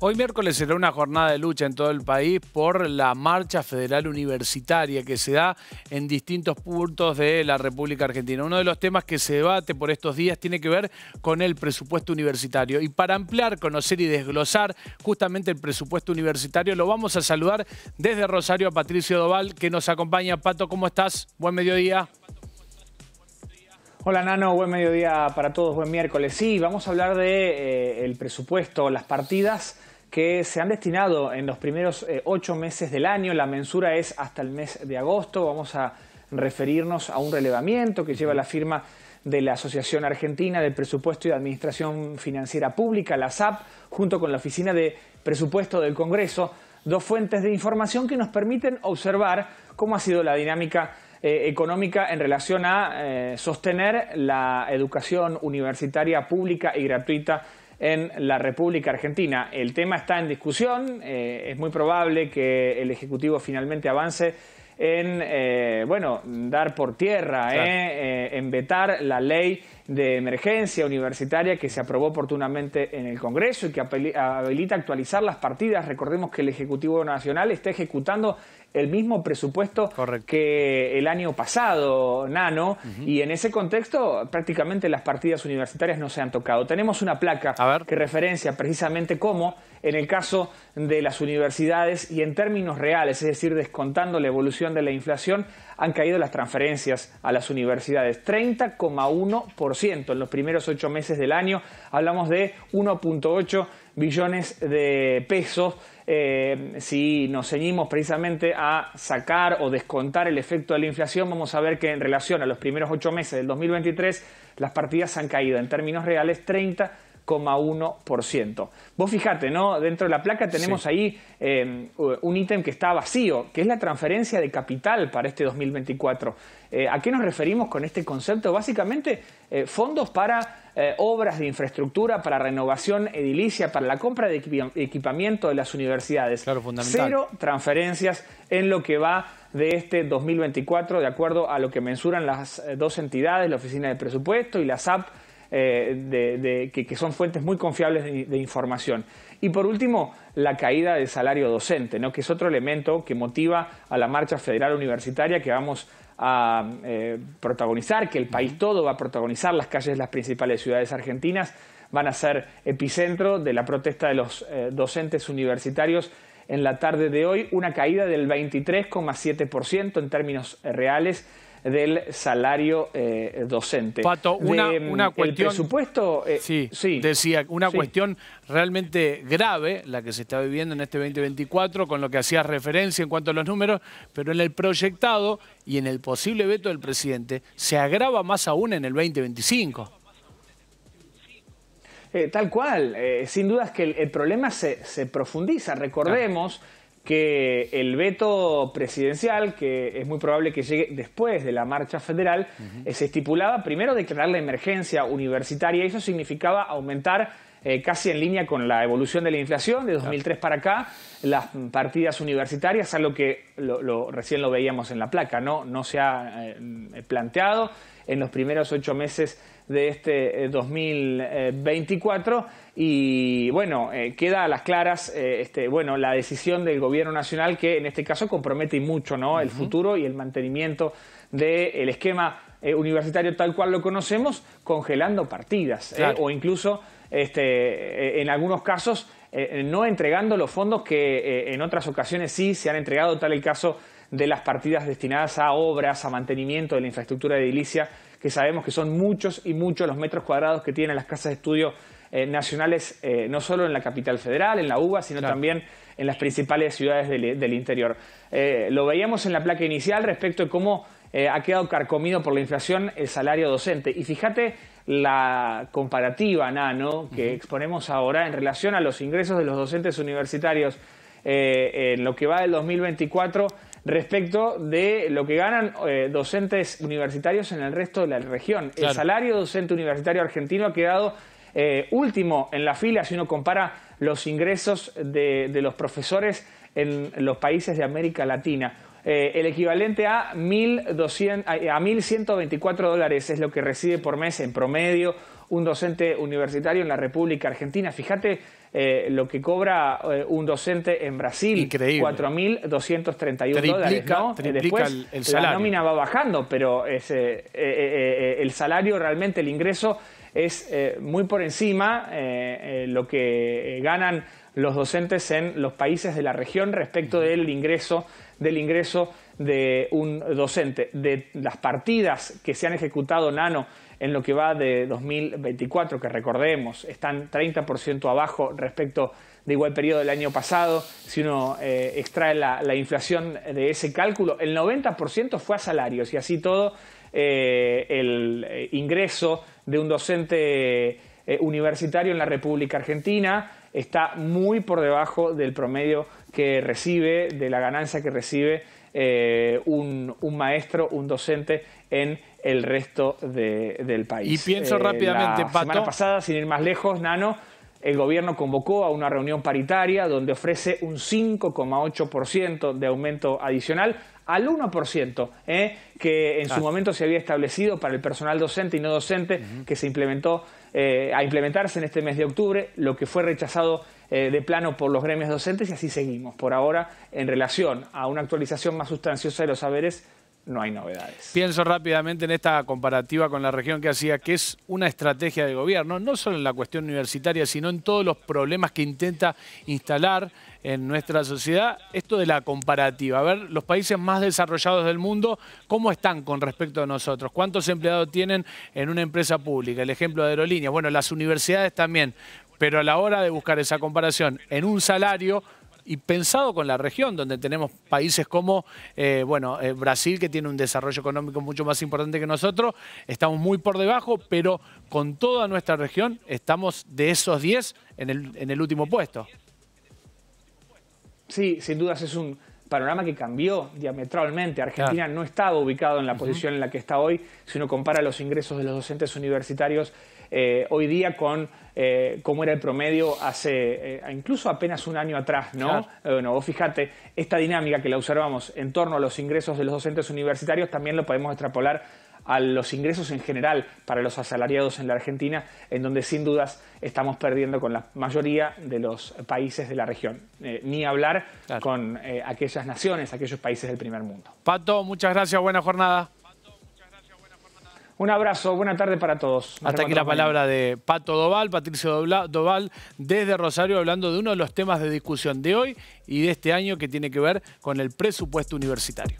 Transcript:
Hoy miércoles será una jornada de lucha en todo el país por la marcha federal universitaria que se da en distintos puntos de la República Argentina. Uno de los temas que se debate por estos días tiene que ver con el presupuesto universitario. Y para ampliar, conocer y desglosar justamente el presupuesto universitario, lo vamos a saludar desde Rosario a Patricio Doval, que nos acompaña. Pato, ¿cómo estás? Buen mediodía. Hola Nano, buen mediodía para todos, buen miércoles. Sí, vamos a hablar del de, eh, el presupuesto, las partidas que se han destinado en los primeros eh, ocho meses del año. La mensura es hasta el mes de agosto. Vamos a referirnos a un relevamiento que lleva la firma de la Asociación Argentina de Presupuesto y Administración Financiera Pública, la SAP, junto con la Oficina de Presupuesto del Congreso, dos fuentes de información que nos permiten observar cómo ha sido la dinámica eh, económica en relación a eh, sostener la educación universitaria pública y gratuita en la República Argentina. El tema está en discusión, eh, es muy probable que el Ejecutivo finalmente avance en, bueno, dar por tierra, en vetar la ley de emergencia universitaria que se aprobó oportunamente en el Congreso y que habilita actualizar las partidas. Recordemos que el Ejecutivo Nacional está ejecutando el mismo presupuesto que el año pasado, Nano, y en ese contexto prácticamente las partidas universitarias no se han tocado. Tenemos una placa que referencia precisamente cómo, en el caso de las universidades y en términos reales, es decir, descontando la evolución de la inflación, han caído las transferencias a las universidades, 30,1% en los primeros ocho meses del año. Hablamos de 1.8 billones de pesos. Eh, si nos ceñimos precisamente a sacar o descontar el efecto de la inflación, vamos a ver que en relación a los primeros ocho meses del 2023, las partidas han caído en términos reales 30 1%, Vos fijate, ¿no? Dentro de la placa tenemos ahí eh, un ítem que está vacío, que es la transferencia de capital para este 2024. Eh, ¿A qué nos referimos con este concepto? Básicamente, eh, fondos para obras de infraestructura, para renovación edilicia, para la compra de equipamiento de las universidades. Claro, Cero transferencias en lo que va de este 2024, de acuerdo a lo que mensuran las dos entidades, la Oficina de Presupuesto y la SAP eh, que, son fuentes muy confiables de, información. Y por último, la caída del salario docente, que es otro elemento que motiva a la marcha federal universitaria que vamos a eh, protagonizar, que el país todo va a protagonizar, las calles de las principales ciudades argentinas van a ser epicentro de la protesta de los eh, docentes universitarios en la tarde de hoy, una caída del 23,7% en términos reales del salario eh, docente. Pato, una, mm, cuestión... presupuesto... Eh, sí, sí, decía, una cuestión realmente grave, la que se está viviendo en este 2024, con lo que hacías referencia en cuanto a los números, pero en el proyectado y en el posible veto del presidente, se agrava más aún en el 2025. Eh, tal cual, sin dudas es que el, problema se, profundiza. Recordemos que el veto presidencial, que es muy probable que llegue después de la marcha federal, se estipulaba primero declarar la emergencia universitaria eso significaba aumentar eh, casi en línea con la evolución de la inflación de 2003 para acá, las partidas universitarias, algo que lo, recién lo veíamos en la placa, no, no se ha eh, planteado en los primeros ocho meses de este 2024 eh, y bueno, eh, queda a las claras eh, este, bueno, la decisión del gobierno nacional que en este caso compromete mucho ¿no? el futuro y el mantenimiento del el esquema universitario tal cual lo conocemos, congelando partidas o incluso este, en algunos casos no entregando los fondos que en otras ocasiones sí se han entregado, tal el caso de las partidas destinadas a obras, a mantenimiento de la infraestructura edilicia que sabemos que son muchos y muchos los metros cuadrados que tienen las casas de estudio eh, nacionales, eh, no solo en la capital federal, en la UBA, sino también en las principales ciudades del, interior. Eh, lo veíamos en la placa inicial respecto de cómo ha quedado carcomido por la inflación el salario docente. Y fíjate la comparativa, Nano, que exponemos ahora en relación a los ingresos de los docentes universitarios en lo que va del 2024 respecto de lo que ganan eh, docentes universitarios en el resto de la región. El salario docente universitario argentino ha quedado eh, último en la fila si uno compara los ingresos de, los profesores en los países de América Latina. Eh, el equivalente a 1.124 dólares es lo que recibe por mes en promedio un docente universitario en la República Argentina. Fíjate eh, lo que cobra eh, un docente en Brasil. Increíble. 4.231 dólares. ¿no? Eh, después el, salario. la nómina va bajando, pero ese, el salario realmente, el ingreso es muy por encima lo que ganan los docentes en los países de la región respecto del ingreso del ingreso de un docente de las partidas que se han ejecutado Nano en lo que va de 2024, que recordemos, están 30% abajo respecto de igual periodo del año pasado. Si uno eh, extrae la, inflación de ese cálculo, el 90% fue a salarios y así todo eh, el eh, ingreso de un docente universitario en la República Argentina está muy por debajo del promedio que recibe, de la ganancia que recibe eh, un, un, maestro, un docente en el resto del país. Y pienso eh, rápidamente, la semana pasada, sin ir más lejos, Nano, el gobierno convocó a una reunión paritaria donde ofrece un 5,8% de aumento adicional al 1%, ¿eh? que en su ah. momento se había establecido para el personal docente y no docente, que se implementó eh, a implementarse en este mes de octubre, lo que fue rechazado eh, de plano por los gremios docentes y así seguimos. Por ahora, en relación a una actualización más sustanciosa de los saberes, no hay novedades. Pienso rápidamente en esta comparativa con la región que hacía, que es una estrategia de gobierno, no solo en la cuestión universitaria, sino en todos los problemas que intenta instalar en nuestra sociedad, esto de la comparativa. A ver, los países más desarrollados del mundo, ¿cómo están con respecto a nosotros? ¿Cuántos empleados tienen en una empresa pública? El ejemplo de aerolíneas. Bueno, las universidades también. Pero a la hora de buscar esa comparación en un salario, y pensado con la región, donde tenemos países como eh, bueno, eh, Brasil, que tiene un desarrollo económico mucho más importante que nosotros, estamos muy por debajo, pero con toda nuestra región estamos de esos 10 en el, en el último puesto. Sí, sin dudas es un panorama que cambió diametralmente. Argentina no estaba ubicado en la posición en la que está hoy si uno compara los ingresos de los docentes universitarios eh, hoy día con eh, cómo era el promedio hace eh, incluso apenas un año atrás, ¿no? Bueno, vos fíjate, esta dinámica que la observamos en torno a los ingresos de los docentes universitarios también lo podemos extrapolar a los ingresos en general para los asalariados en la Argentina, en donde sin dudas estamos perdiendo con la mayoría de los países de la región. Eh, ni hablar con eh, aquellas naciones, aquellos países del primer mundo. Pato, muchas gracias, buena jornada. Un abrazo, buena tarde para todos. Hasta aquí la palabra de Pato Doval, Patricio Doval, desde Rosario, hablando de uno de los temas de discusión de hoy y de este año que tiene que ver con el presupuesto universitario.